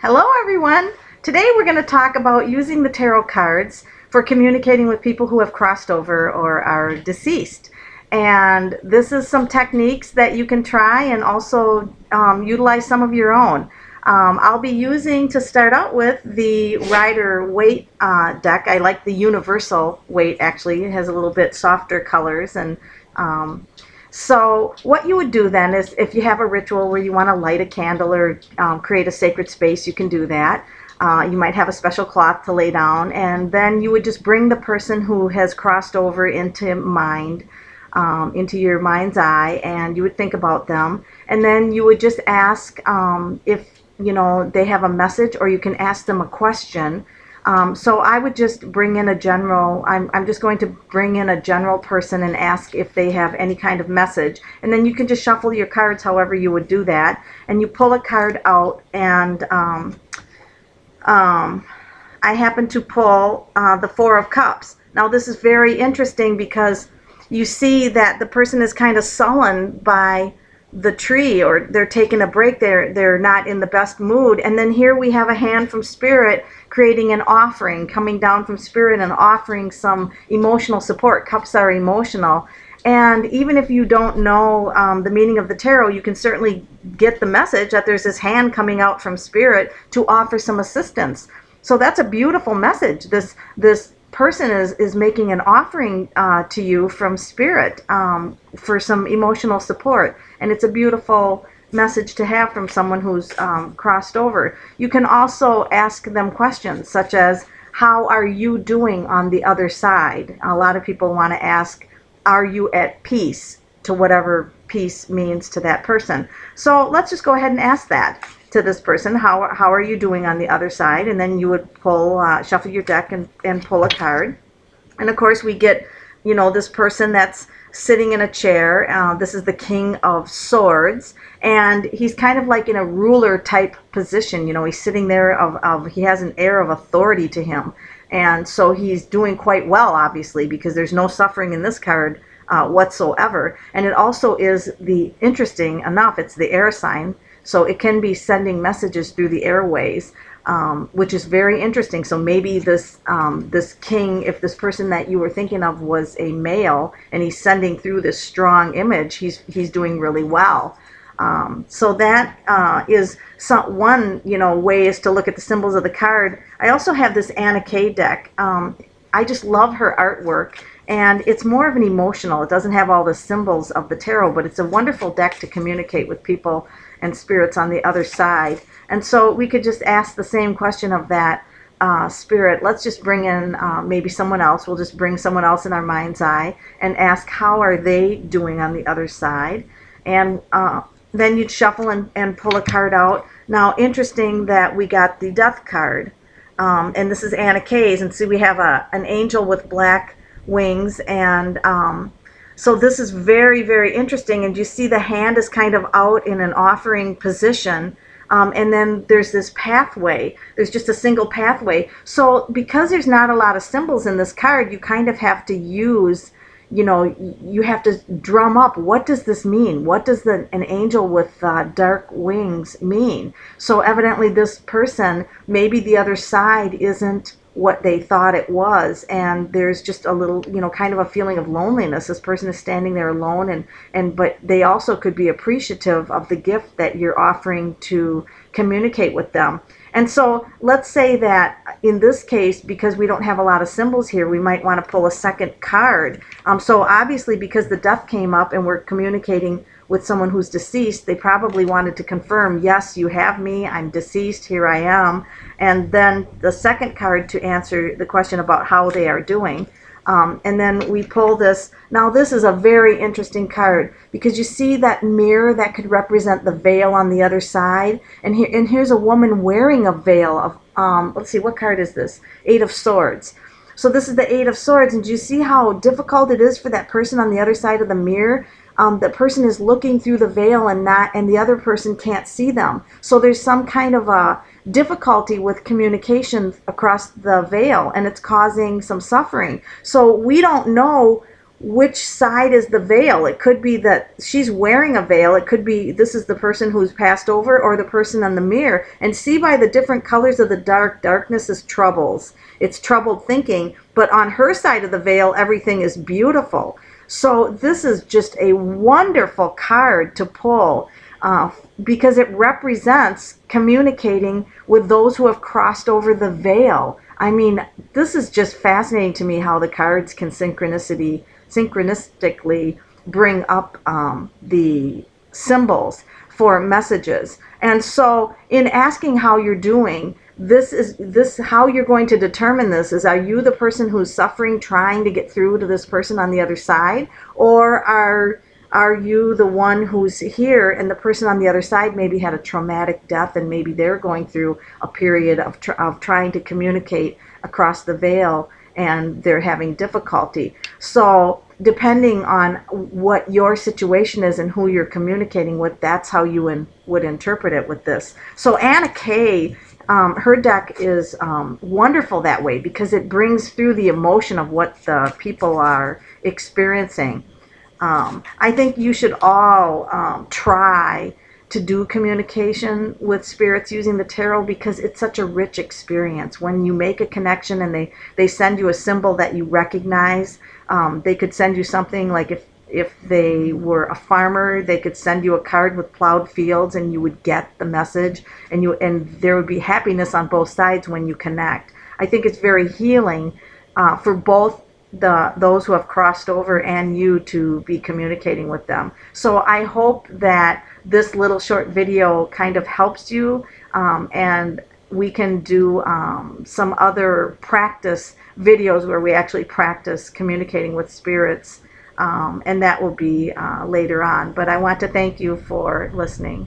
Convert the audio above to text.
Hello everyone! Today we're going to talk about using the tarot cards for communicating with people who have crossed over or are deceased. And this is some techniques that you can try and also um, utilize some of your own. Um, I'll be using to start out with the Rider Weight uh, deck. I like the Universal Weight actually. It has a little bit softer colors and um, so what you would do then is if you have a ritual where you want to light a candle or um, create a sacred space, you can do that. Uh, you might have a special cloth to lay down, and then you would just bring the person who has crossed over into mind, um, into your mind's eye, and you would think about them. And then you would just ask um, if you know they have a message, or you can ask them a question um, so I would just bring in a general, I'm, I'm just going to bring in a general person and ask if they have any kind of message. And then you can just shuffle your cards however you would do that. And you pull a card out and um, um, I happen to pull uh, the Four of Cups. Now this is very interesting because you see that the person is kind of sullen by the tree or they're taking a break they're they're not in the best mood and then here we have a hand from spirit creating an offering coming down from spirit and offering some emotional support cups are emotional and even if you don't know um, the meaning of the tarot you can certainly get the message that there's this hand coming out from spirit to offer some assistance so that's a beautiful message this this person is, is making an offering uh, to you from spirit um, for some emotional support. And it's a beautiful message to have from someone who's um, crossed over. You can also ask them questions such as, How are you doing on the other side? A lot of people want to ask, Are you at peace to whatever peace means to that person? So let's just go ahead and ask that to this person how, how are you doing on the other side and then you would pull uh, shuffle your deck and, and pull a card and of course we get you know this person that's sitting in a chair uh, this is the king of swords and he's kind of like in a ruler type position you know he's sitting there of, of he has an air of authority to him and so he's doing quite well obviously because there's no suffering in this card uh, whatsoever and it also is the interesting enough it's the air sign so it can be sending messages through the airways, um, which is very interesting. So maybe this um, this king, if this person that you were thinking of was a male, and he's sending through this strong image, he's he's doing really well. Um, so that uh, is some, one you know way is to look at the symbols of the card. I also have this Anna Kay deck. Um, I just love her artwork and it's more of an emotional. It doesn't have all the symbols of the tarot, but it's a wonderful deck to communicate with people and spirits on the other side. And so we could just ask the same question of that uh, spirit. Let's just bring in uh, maybe someone else. We'll just bring someone else in our mind's eye and ask how are they doing on the other side. And uh, then you'd shuffle and, and pull a card out. Now, interesting that we got the death card. Um, and this is Anna Kay's. And see, we have a, an angel with black wings and um, so this is very, very interesting. And you see the hand is kind of out in an offering position. Um, and then there's this pathway. There's just a single pathway. So because there's not a lot of symbols in this card, you kind of have to use, you know, you have to drum up what does this mean? What does the, an angel with uh, dark wings mean? So evidently this person, maybe the other side isn't what they thought it was and there's just a little you know kind of a feeling of loneliness this person is standing there alone and and but they also could be appreciative of the gift that you're offering to communicate with them and so let's say that in this case, because we don't have a lot of symbols here, we might want to pull a second card. Um, so obviously, because the death came up and we're communicating with someone who's deceased, they probably wanted to confirm, yes, you have me, I'm deceased, here I am. And then the second card to answer the question about how they are doing. Um, and then we pull this. Now this is a very interesting card because you see that mirror that could represent the veil on the other side. And, here, and here's a woman wearing a veil of, um, let's see, what card is this? Eight of Swords. So this is the Eight of Swords. And do you see how difficult it is for that person on the other side of the mirror? Um, the person is looking through the veil and not, and the other person can't see them. So there's some kind of a, difficulty with communication across the veil and it's causing some suffering. So we don't know which side is the veil. It could be that she's wearing a veil. It could be this is the person who's passed over or the person on the mirror. And see by the different colors of the dark, darkness is troubles. It's troubled thinking. But on her side of the veil, everything is beautiful. So this is just a wonderful card to pull uh, because it represents communicating with those who have crossed over the veil. I mean, this is just fascinating to me how the cards can synchronicity synchronistically bring up um, the symbols for messages. And so, in asking how you're doing, this is this how you're going to determine this is are you the person who's suffering trying to get through to this person on the other side or are are you the one who's here and the person on the other side maybe had a traumatic death and maybe they're going through a period of, tr- of trying to communicate across the veil and they're having difficulty so depending on what your situation is and who you're communicating with that's how you in, would interpret it with this so anna kay um, her deck is um, wonderful that way because it brings through the emotion of what the people are experiencing um, I think you should all um, try to do communication with spirits using the tarot because it's such a rich experience. When you make a connection and they, they send you a symbol that you recognize, um, they could send you something like if, if they were a farmer, they could send you a card with plowed fields and you would get the message and, you, and there would be happiness on both sides when you connect. I think it's very healing uh, for both the those who have crossed over and you to be communicating with them. So I hope that this little short video kind of helps you um, and we can do um, some other practice videos where we actually practice communicating with spirits um, and that will be uh, later on. But I want to thank you for listening.